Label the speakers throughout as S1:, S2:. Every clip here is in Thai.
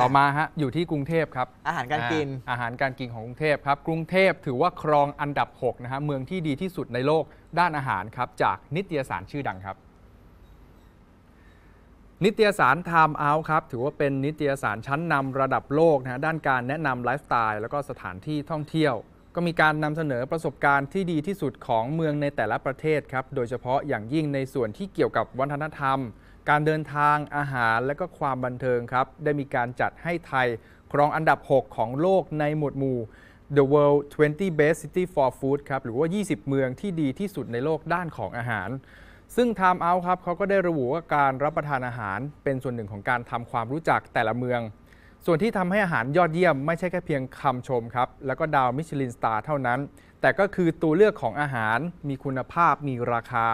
S1: ต่อมาฮะอยู่ที่กรุงเทพครับอาหารการกินอาหารการกินของกรุงเทพครับกรุงเทพถือว่าครองอันดับ6นะฮะเมืองที่ดีที่สุดในโลก ด้านอาหารครับจากนิตยสารชื่อดังครับ นิตยสาร Time Out ครับถือว่าเป็นนิตยสารชั้นนำระดับโลกนะด้านการแนะนำไลฟ์สไตล์แล้วก็สถานที่ท่องเที่ยว ก็มีการนำเสนอประสบการณ์ที่ดีที่สุดของเมืองในแต่ละประเทศครับโดยเฉพาะอย่างยิ่งในส่วนที่เกี่ยวกับวัฒนธรรมการเดินทางอาหารและก็ความบันเทิงครับได้มีการจัดให้ไทย ครองอันดับ 6 ของโลกในหมวดหมู่ The World 20 Best City for Food ครับ หรือว่า 20 เมืองที่ดีที่สุดในโลกด้านของอาหาร ซึ่ง Time Out ครับเขาก็ได้ระบุว่าการรับประทานอาหารเป็นส่วนหนึ่งของการทำความรู้จักแต่ละเมือง ส่วนที่ทำให้อาหารยอดเยี่ยมไม่ใช่แค่เพียงคำชมครับแล้วก็ดาวมิชลินสตาร์เท่านั้น แต่ก็คือตัวเลือกของอาหารมีคุณภาพมีราคา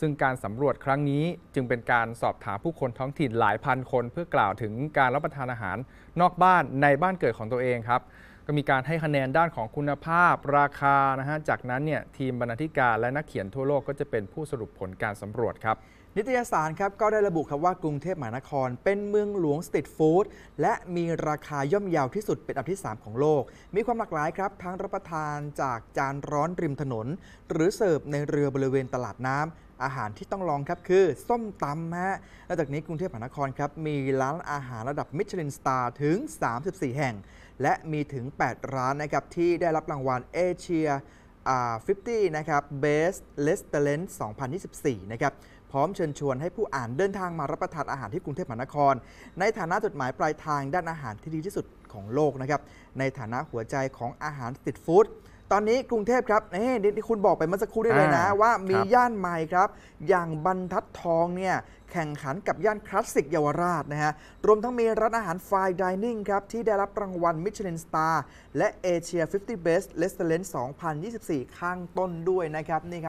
S1: ซึ่งการสำรวจครั้งนี้จึงเป็นการสอบถามผู้คนท้องถิ่นหลายพันคน เพื่อกล่าวถึงการรับประทานอาหารนอกบ้านในบ้านเกิดของตัวเองครับ ก็มีการให้คะแนนด้านของคุณภาพราคานะฮะจากนั้นเนี่ยทีมบรรณาธิการและนักเขียนทั่วโลกก็จะเป็นผู้สรุปผลการสำรวจครับนิตยสารครับก็ได้ระบุครับว่ากรุงเทพมหานครเป็นเมืองหลวงสตรีทฟู้ด
S2: และมีราคาย่อมเยาวที่สุดเป็นอันดับที่ 3 ของโลก มีความหลากหลายครับ ทั้งรับประทานจากจานร้อน ริมถนน หรือเสิร์ฟในเรือบริเวณตลาดน้ำ อาหารที่ต้องลองครับคือส้มตำฮะนอกจากนี้กรุงเทพมหานครครับ มีร้านอาหารระดับมิชลินสตาร์ถึง 34 แห่ง และมีถึง 8 ร้านนะครับที่ได้รับรางวัลเอเชีย50 นะครับ Best ล e s t a l e n t 2024นะครับ พร้อมเชิญชวนให้ผู้อ่านเดินทางมารับประทานอาหารที่กรุงเทพมหานคร ในฐานะจดหมายปลายทางด้านอาหารที่ดีที่สุดของโลกนะครับในฐานะหัวใจของอาหารสติดฟู้ดตอนนี้กรุงเทพครับเนี่ที่คุณบอกไปเมื่อสักครู่ได้เลยนะว่ามีย่านใหม่ครับ อย่างบรรทัดทองเนี่ยแข่งขันกับย่านคลาสสิกเยาวราชนะฮะรวมทั้งมีร้านอาหารไฟดิเนิ่งครับ ที่ได้รับรางวัลมิชลินสตาร์ และเอเชีย 50 Best Restaurant 2024 ข้างต้นด้วยนะครับนี่ครับ